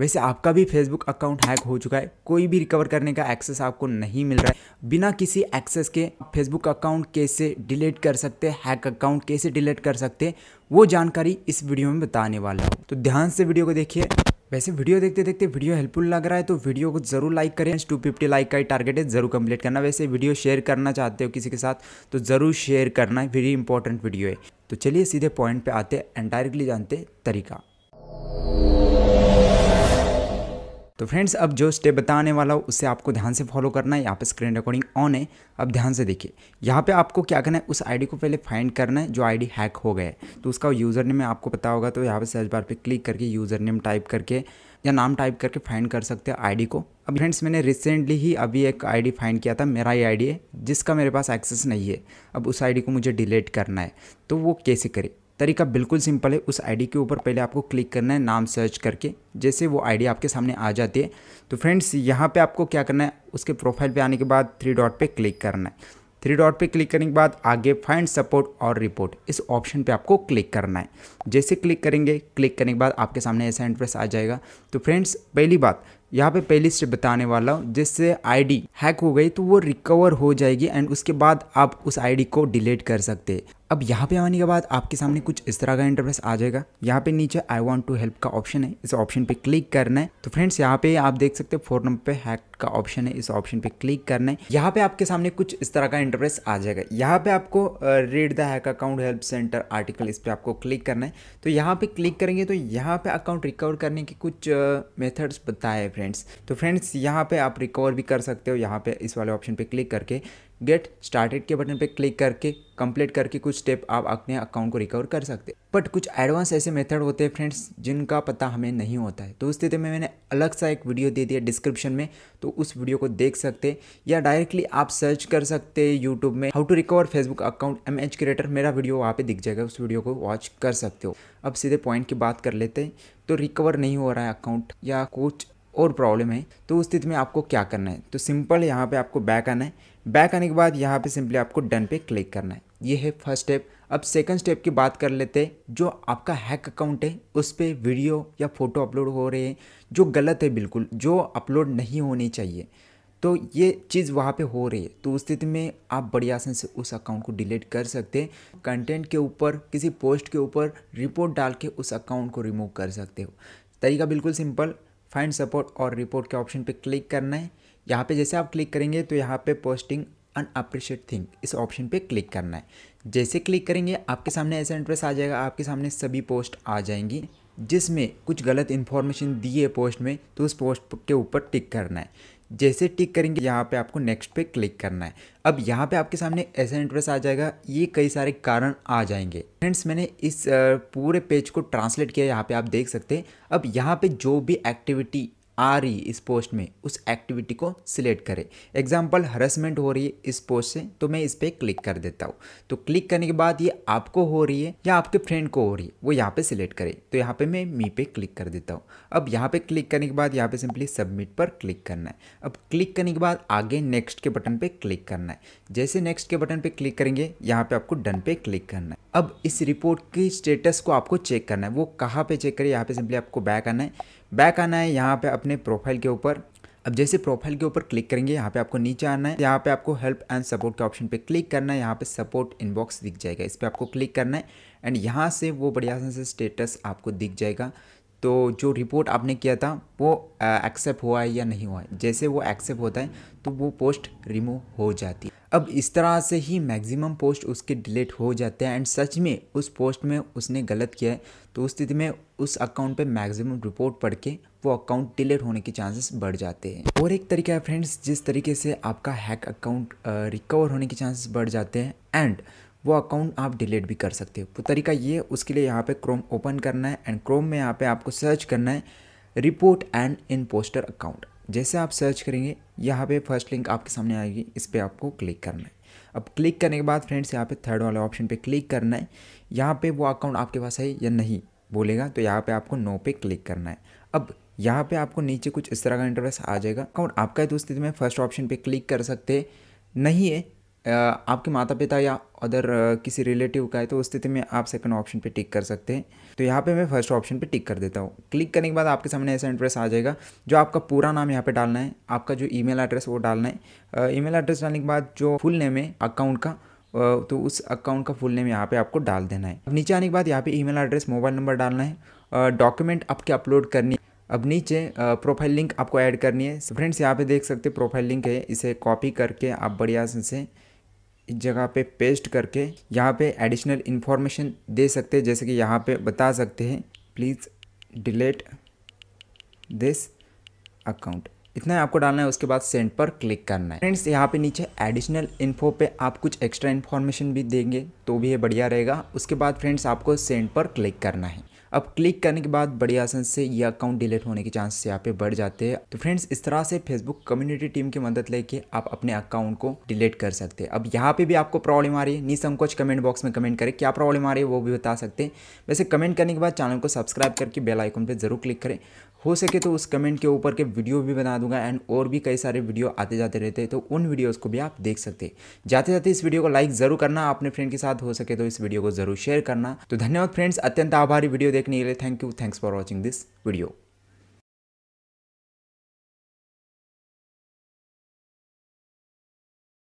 वैसे आपका भी फेसबुक अकाउंट हैक हो चुका है कोई भी रिकवर करने का एक्सेस आपको नहीं मिल रहा है बिना किसी एक्सेस के फेसबुक अकाउंट कैसे डिलीट कर सकते हैक अकाउंट कैसे डिलीट कर सकते वो जानकारी इस वीडियो में बताने वाला हूँ तो ध्यान से वीडियो को देखिए वैसे वीडियो देखते देखते वीडियो हेल्पफुल लग रहा है तो वीडियो को जरूर लाइक करें टू फिफ्टी लाइक का ही टारगेट है जरूर कंप्लीट करना वैसे वीडियो शेयर करना चाहते हो किसी के साथ तो जरूर शेयर करना है वेरी इंपॉर्टेंट वीडियो है तो चलिए सीधे पॉइंट पे आते हैं डायरेक्टली जानते तरीका तो फ्रेंड्स अब जो स्टेप बताने वाला हो उसे आपको ध्यान से फॉलो करना है यहाँ पे स्क्रीन रिकॉर्डिंग ऑन है अब ध्यान से देखिए यहाँ पे आपको क्या करना है उस आईडी को पहले फाइंड करना है जो आईडी हैक हो गया है तो उसका यूज़र नेम आपको पता होगा तो यहाँ पे सर्च बार पे क्लिक करके यूज़र नेम टाइप करके या नाम टाइप करके फाइंड कर सकते हैं आईडी को अब फ्रेंड्स मैंने रिसेंटली ही अभी एक आईडी फाइंड किया था मेरा ही आईडी है जिसका मेरे पास एक्सेस नहीं है अब उस आईडी को मुझे डिलीट करना है तो वो कैसे करें तरीका बिल्कुल सिंपल है उस आईडी के ऊपर पहले आपको क्लिक करना है नाम सर्च करके जैसे वो आईडी आपके सामने आ जाती है तो फ्रेंड्स यहाँ पे आपको क्या करना है उसके प्रोफाइल पे आने के बाद थ्री डॉट पे क्लिक करना है थ्री डॉट पे क्लिक करने के बाद आगे फाइंड सपोर्ट और रिपोर्ट इस ऑप्शन पे आपको क्लिक करना है जैसे क्लिक करेंगे क्लिक करने के बाद आपके सामने ऐसा इंटरेस्ट आ जाएगा तो फ्रेंड्स पहली बात यहाँ पे पहली स्टेप बताने वाला हूँ जिससे आईडी हैक हो गई तो वो रिकवर हो जाएगी एंड उसके बाद आप उस आईडी को डिलीट कर सकते हैं अब यहाँ पे आने के बाद आपके सामने कुछ इस तरह का इंटरफेस आ जाएगा यहाँ पे नीचे आई वॉन्ट टू हेल्प का ऑप्शन है इस ऑप्शन पे क्लिक करना है तो फ्रेंड्स यहाँ पे आप देख सकते हैं फोर नंबर पे हैक का ऑप्शन है इस ऑप्शन पे क्लिक करना है यहाँ पे आपके सामने कुछ इस तरह का इंटरफेस आ जाएगा यहाँ पे आपको read the hack account help center article इस पर आपको क्लिक करना है तो यहाँ पे क्लिक करेंगे तो यहाँ पे अकाउंट रिकवर करने के कुछ मेथड्स बताए फ्रेंड्स तो फ्रेंड्स यहाँ पे आप रिकवर भी कर सकते हो यहाँ पे इस वाले ऑप्शन पे क्लिक करके गेट स्टार्टेड के बटन पर क्लिक करके कंप्लीट करके कुछ स्टेप आप अपने अकाउंट को रिकवर कर सकते हैं बट कुछ एडवांस ऐसे मेथड होते हैं फ्रेंड्स जिनका पता हमें नहीं होता है तो उस स्थिति में मैंने अलग सा एक वीडियो दे दिया डिस्क्रिप्शन में तो उस वीडियो को देख सकते या डायरेक्टली आप सर्च कर सकते यूट्यूब में how to recover Facebook account M H creator मेरा वीडियो वहाँ पर दिख जाएगा उस वीडियो को वॉच कर सकते हो अब सीधे पॉइंट की बात कर लेते हैं तो रिकवर नहीं हो रहा है अकाउंट या कुछ और प्रॉब्लम है तो उस स्थिति में आपको क्या करना है तो सिंपल यहाँ पे आपको बैक आना है बैक आने के बाद यहाँ पे सिंपली आपको डन पे क्लिक करना है ये है फर्स्ट स्टेप अब सेकंड स्टेप की बात कर लेते हैं जो आपका हैक अकाउंट है उस पर वीडियो या फ़ोटो अपलोड हो रहे हैं जो गलत है बिल्कुल जो अपलोड नहीं होनी चाहिए तो ये चीज़ वहाँ पे हो रही है तो उस स्थिति में आप बड़ी आसान से उस अकाउंट को डिलीट कर सकते हैं कंटेंट के ऊपर किसी पोस्ट के ऊपर रिपोर्ट डाल के उस अकाउंट को रिमूव कर सकते हो तरीका बिल्कुल simple find support or report के ऑप्शन पे क्लिक करना है यहाँ पे जैसे आप क्लिक करेंगे तो यहाँ पे पोस्टिंग अन अप्रिशिएट थिंग इस ऑप्शन पे क्लिक करना है जैसे क्लिक करेंगे आपके सामने ऐसा इंटरेस्ट आ जाएगा आपके सामने सभी पोस्ट आ जाएंगी जिसमें कुछ गलत इन्फॉर्मेशन दी है पोस्ट में तो उस पोस्ट के ऊपर टिक करना है जैसे टिक करेंगे यहाँ पे आपको नेक्स्ट पे क्लिक करना है अब यहाँ पे आपके सामने ऐसा इंटरेस्ट आ जाएगा ये कई सारे कारण आ जाएंगे फ्रेंड्स मैंने इस पूरे पेज को ट्रांसलेट किया यहाँ पे आप देख सकते हैं अब यहाँ पे जो भी एक्टिविटी आ रही इस पोस्ट में उस एक्टिविटी को सिलेक्ट करें एग्जाम्पल हरसमेंट हो रही है इस पोस्ट से तो मैं इस पर क्लिक कर देता हूँ तो क्लिक करने के बाद ये आपको हो रही है या आपके फ्रेंड को हो रही है वो यहाँ पे सिलेक्ट करे तो यहाँ पे मैं मी पे क्लिक कर देता हूँ अब यहाँ पे क्लिक करने के बाद यहाँ पे सिंपली सबमिट पर क्लिक करना है अब क्लिक करने के बाद आगे नेक्स्ट के बटन पर क्लिक करना है जैसे नेक्स्ट के बटन पर क्लिक करेंगे यहाँ पर आपको डन पे क्लिक करना है अब इस रिपोर्ट की स्टेटस को आपको चेक करना है वो कहाँ पे चेक करें यहाँ पे सिंपली आपको बैक आना है बैक आना है यहाँ पे अपने प्रोफाइल के ऊपर अब जैसे प्रोफाइल के ऊपर क्लिक करेंगे यहाँ पे आपको नीचे आना है यहाँ पे आपको हेल्प एंड सपोर्ट के ऑप्शन पे क्लिक करना है यहाँ पे सपोर्ट इनबॉक्स दिख जाएगा इस पर आपको क्लिक करना है एंड यहाँ से वो बढ़िया से स्टेटस आपको दिख जाएगा तो जो रिपोर्ट आपने किया था वो एक्सेप्ट हुआ है या नहीं हुआ है जैसे वो एक्सेप्ट होता है तो वो पोस्ट रिमूव हो जाती है अब इस तरह से ही मैक्सिमम पोस्ट उसके डिलीट हो जाते हैं एंड सच में उस पोस्ट में उसने गलत किया है तो उस स्थिति में उस अकाउंट पे मैक्सिमम रिपोर्ट पढ़ के वो अकाउंट डिलीट होने के चांसेस बढ़ जाते हैं और एक तरीका है फ्रेंड्स जिस तरीके से आपका हैक अकाउंट रिकवर होने के चांसेस बढ़ जाते हैं एंड वो अकाउंट आप डिलीट भी कर सकते हो तो तरीका ये है उसके लिए यहाँ पे क्रोम ओपन करना है एंड क्रोम में यहाँ पे आपको सर्च करना है रिपोर्ट एंड पोस्टर अकाउंट जैसे आप सर्च करेंगे यहाँ पे फर्स्ट लिंक आपके सामने आएगी इस पर आपको क्लिक करना है अब क्लिक करने के बाद फ्रेंड्स यहाँ पे थर्ड वाले ऑप्शन पे क्लिक करना है यहाँ पे वो अकाउंट आपके पास है या नहीं बोलेगा तो यहाँ पे आपको नो पे क्लिक करना है अब यहाँ पे आपको नीचे कुछ इस तरह का इंटरेस्ट आ जाएगा अकाउंट आपका है तो स्थिति में फर्स्ट ऑप्शन पे क्लिक कर सकते नहीं है आपके माता पिता या अदर किसी रिलेटिव का है तो उस स्थिति में आप सेकंड ऑप्शन पे टिक कर सकते हैं तो यहाँ पे मैं फर्स्ट ऑप्शन पे टिक कर देता हूँ क्लिक करने के बाद आपके सामने ऐसा एड्रेस आ जाएगा जो आपका पूरा नाम यहाँ पे डालना है आपका जो ईमेल एड्रेस वो डालना है ईमेल एड्रेस डालने के बाद जो फुल नेम है अकाउंट का तो उस अकाउंट का फुल नेम यहाँ पे आपको डाल देना है अब नीचे आने के बाद यहाँ पे ईमेल एड्रेस मोबाइल नंबर डालना है डॉक्यूमेंट आपके अपलोड करनी अब नीचे प्रोफाइल लिंक आपको ऐड करनी है फ्रेंड्स यहाँ पे देख सकते प्रोफाइल लिंक है इसे कॉपी करके आप बढ़िया से इस जगह पे पेस्ट करके यहाँ पे एडिशनल इन्फॉर्मेशन दे सकते हैं जैसे कि यहाँ पे बता सकते हैं प्लीज़ डिलीट दिस अकाउंट इतना ही आपको डालना है उसके बाद सेंड पर क्लिक करना है फ्रेंड्स यहाँ पे नीचे एडिशनल इन्फो पे आप कुछ एक्स्ट्रा इन्फॉर्मेशन भी देंगे तो भी ये बढ़िया रहेगा उसके बाद फ्रेंड्स आपको सेंड पर क्लिक करना है अब क्लिक करने के बाद बड़ी आसन से ये अकाउंट डिलीट होने के चांस यहाँ पे बढ़ जाते हैं तो फ्रेंड्स इस तरह से फेसबुक कम्युनिटी टीम की मदद लेके आप अपने अकाउंट को डिलीट कर सकते हैं अब यहाँ पे भी आपको प्रॉब्लम आ रही है निसंकोच कमेंट बॉक्स में कमेंट करें क्या प्रॉब्लम आ रही है वो भी बता सकते हैं वैसे कमेंट करने के बाद चैनल को सब्सक्राइब करके बेल आइकन पर जरूर क्लिक करें हो सके तो उस कमेंट के ऊपर के वीडियो भी बना दूंगा एंड और भी कई सारे वीडियो आते जाते रहते हैं तो उन वीडियोज़ को भी आप देख सकते हैं जाते जाते इस वीडियो को लाइक जरूर करना अपने फ्रेंड के साथ हो सके तो इस वीडियो को जरूर शेयर करना तो धन्यवाद फ्रेंड्स अत्यंत आभारी वीडियो देखने के लिए thank you thanks for watching this video